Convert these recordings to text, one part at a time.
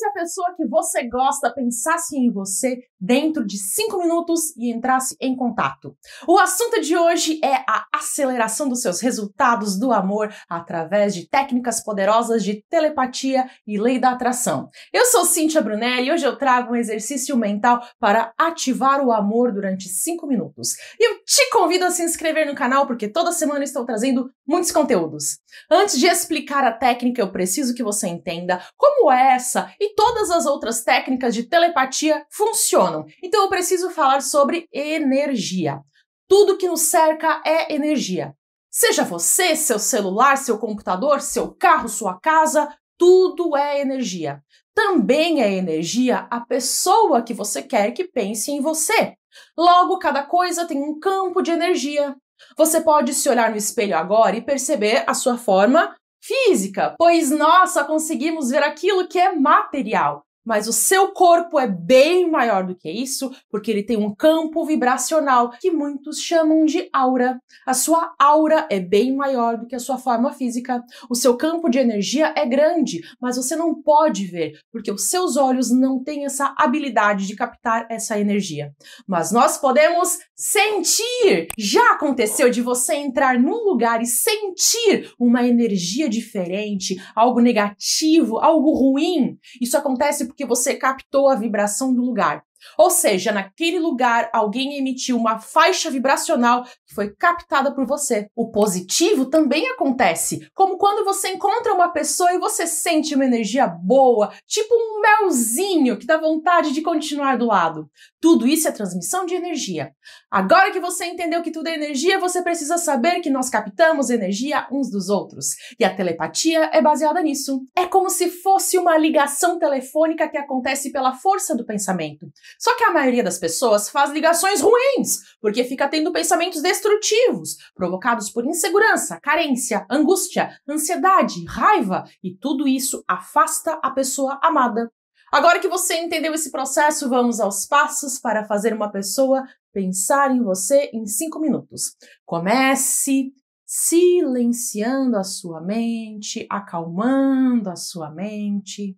se a pessoa que você gosta pensasse em você dentro de 5 minutos e entrasse em contato? O assunto de hoje é a aceleração dos seus resultados do amor através de técnicas poderosas de telepatia e lei da atração. Eu sou Cíntia Brunelli e hoje eu trago um exercício mental para ativar o amor durante 5 minutos. E eu te convido a se inscrever no canal porque toda semana estou trazendo muitos conteúdos. Antes de explicar a técnica, eu preciso que você entenda como essa e todas as outras técnicas de telepatia funcionam. Então eu preciso falar sobre energia. Tudo que nos cerca é energia. Seja você, seu celular, seu computador, seu carro, sua casa, tudo é energia. Também é energia a pessoa que você quer que pense em você. Logo, cada coisa tem um campo de energia. Você pode se olhar no espelho agora e perceber a sua forma física, pois nós só conseguimos ver aquilo que é material. Mas o seu corpo é bem maior do que isso, porque ele tem um campo vibracional que muitos chamam de aura. A sua aura é bem maior do que a sua forma física. O seu campo de energia é grande, mas você não pode ver, porque os seus olhos não têm essa habilidade de captar essa energia. Mas nós podemos sentir! Já aconteceu de você entrar num lugar e sentir uma energia diferente, algo negativo, algo ruim? Isso acontece porque você captou a vibração do lugar. Ou seja, naquele lugar alguém emitiu uma faixa vibracional que foi captada por você. O positivo também acontece, como quando você encontra uma pessoa e você sente uma energia boa, tipo um melzinho que dá vontade de continuar do lado. Tudo isso é transmissão de energia. Agora que você entendeu que tudo é energia, você precisa saber que nós captamos energia uns dos outros. E a telepatia é baseada nisso. É como se fosse uma ligação telefônica que acontece pela força do pensamento. Só que a maioria das pessoas faz ligações ruins, porque fica tendo pensamentos destrutivos, provocados por insegurança, carência, angústia, ansiedade, raiva, e tudo isso afasta a pessoa amada. Agora que você entendeu esse processo, vamos aos passos para fazer uma pessoa pensar em você em cinco minutos. Comece silenciando a sua mente, acalmando a sua mente,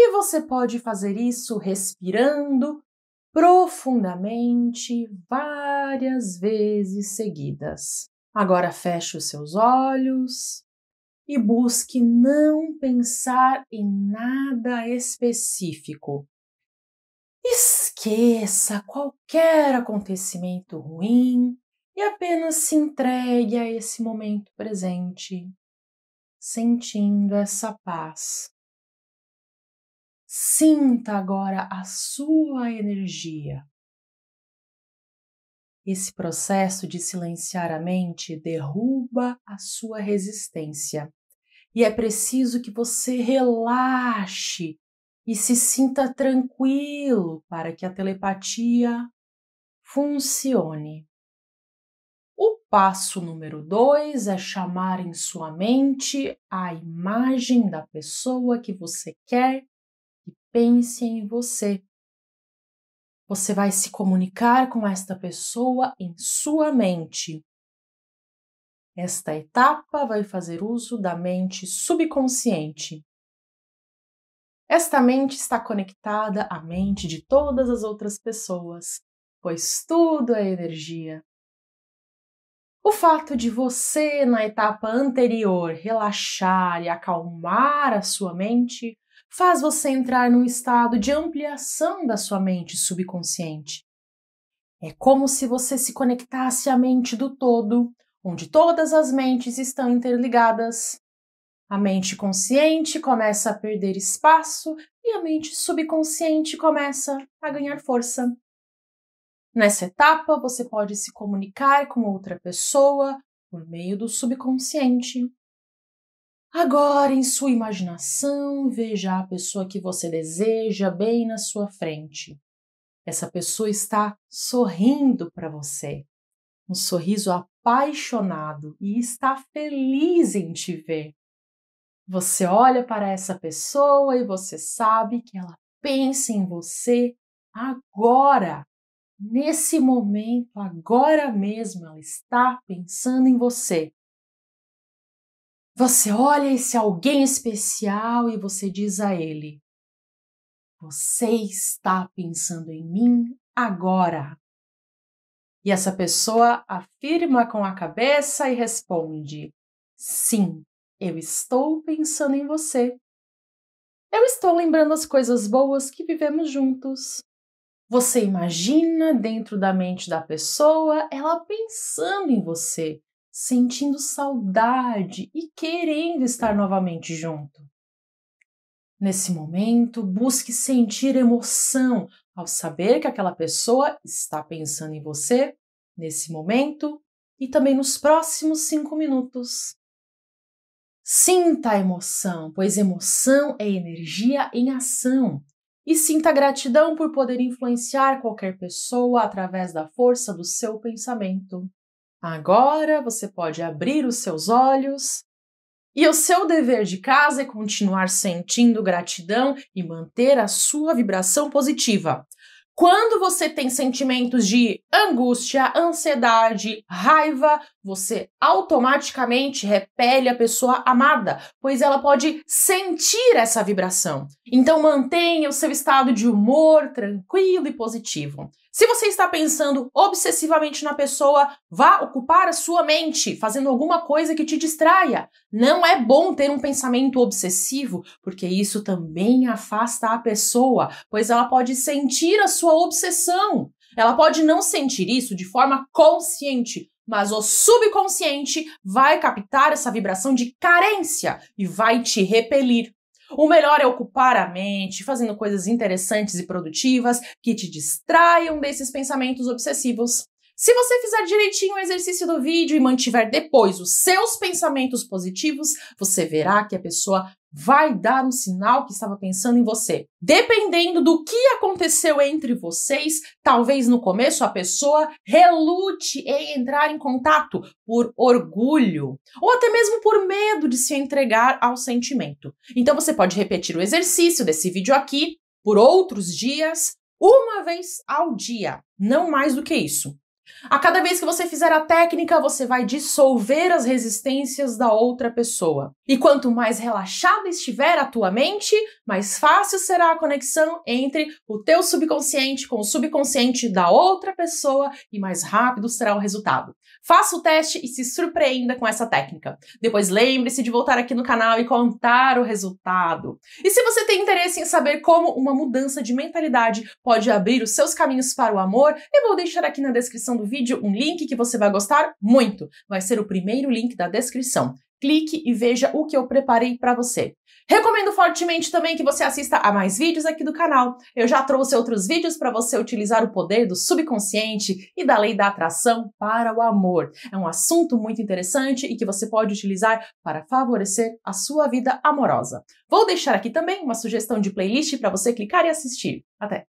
e você pode fazer isso respirando profundamente várias vezes seguidas. Agora feche os seus olhos e busque não pensar em nada específico. Esqueça qualquer acontecimento ruim e apenas se entregue a esse momento presente, sentindo essa paz Sinta agora a sua energia. Esse processo de silenciar a mente derruba a sua resistência. E é preciso que você relaxe e se sinta tranquilo para que a telepatia funcione. O passo número dois é chamar em sua mente a imagem da pessoa que você quer pense em você. Você vai se comunicar com esta pessoa em sua mente. Esta etapa vai fazer uso da mente subconsciente. Esta mente está conectada à mente de todas as outras pessoas, pois tudo é energia. O fato de você, na etapa anterior, relaxar e acalmar a sua mente faz você entrar num estado de ampliação da sua mente subconsciente. É como se você se conectasse à mente do todo, onde todas as mentes estão interligadas. A mente consciente começa a perder espaço e a mente subconsciente começa a ganhar força. Nessa etapa, você pode se comunicar com outra pessoa por meio do subconsciente. Agora, em sua imaginação, veja a pessoa que você deseja bem na sua frente. Essa pessoa está sorrindo para você, um sorriso apaixonado e está feliz em te ver. Você olha para essa pessoa e você sabe que ela pensa em você agora, nesse momento, agora mesmo, ela está pensando em você. Você olha esse alguém especial e você diz a ele: Você está pensando em mim agora. E essa pessoa afirma com a cabeça e responde: Sim, eu estou pensando em você. Eu estou lembrando as coisas boas que vivemos juntos. Você imagina dentro da mente da pessoa ela pensando em você, sentindo saudade e querendo estar novamente junto. Nesse momento, busque sentir emoção ao saber que aquela pessoa está pensando em você nesse momento e também nos próximos cinco minutos. Sinta a emoção, pois emoção é energia em ação. E sinta gratidão por poder influenciar qualquer pessoa através da força do seu pensamento. Agora você pode abrir os seus olhos. E o seu dever de casa é continuar sentindo gratidão e manter a sua vibração positiva. Quando você tem sentimentos de angústia, ansiedade, raiva, você automaticamente repele a pessoa amada, pois ela pode sentir essa vibração. Então mantenha o seu estado de humor tranquilo e positivo. Se você está pensando obsessivamente na pessoa, vá ocupar a sua mente fazendo alguma coisa que te distraia. Não é bom ter um pensamento obsessivo, porque isso também afasta a pessoa, pois ela pode sentir a sua obsessão. Ela pode não sentir isso de forma consciente, mas o subconsciente vai captar essa vibração de carência e vai te repelir o melhor é ocupar a mente, fazendo coisas interessantes e produtivas que te distraiam desses pensamentos obsessivos. Se você fizer direitinho o exercício do vídeo e mantiver depois os seus pensamentos positivos, você verá que a pessoa vai dar um sinal que estava pensando em você. Dependendo do que aconteceu entre vocês, talvez no começo a pessoa relute em entrar em contato por orgulho ou até mesmo por medo de se entregar ao sentimento. Então você pode repetir o exercício desse vídeo aqui por outros dias, uma vez ao dia, não mais do que isso. A cada vez que você fizer a técnica, você vai dissolver as resistências da outra pessoa. E quanto mais relaxada estiver a tua mente, mais fácil será a conexão entre o teu subconsciente com o subconsciente da outra pessoa e mais rápido será o resultado. Faça o teste e se surpreenda com essa técnica. Depois lembre-se de voltar aqui no canal e contar o resultado. E se você tem interesse em saber como uma mudança de mentalidade pode abrir os seus caminhos para o amor, eu vou deixar aqui na descrição do vídeo um link que você vai gostar muito. Vai ser o primeiro link da descrição. Clique e veja o que eu preparei para você. Recomendo fortemente também que você assista a mais vídeos aqui do canal. Eu já trouxe outros vídeos para você utilizar o poder do subconsciente e da lei da atração para o amor. É um assunto muito interessante e que você pode utilizar para favorecer a sua vida amorosa. Vou deixar aqui também uma sugestão de playlist para você clicar e assistir. Até!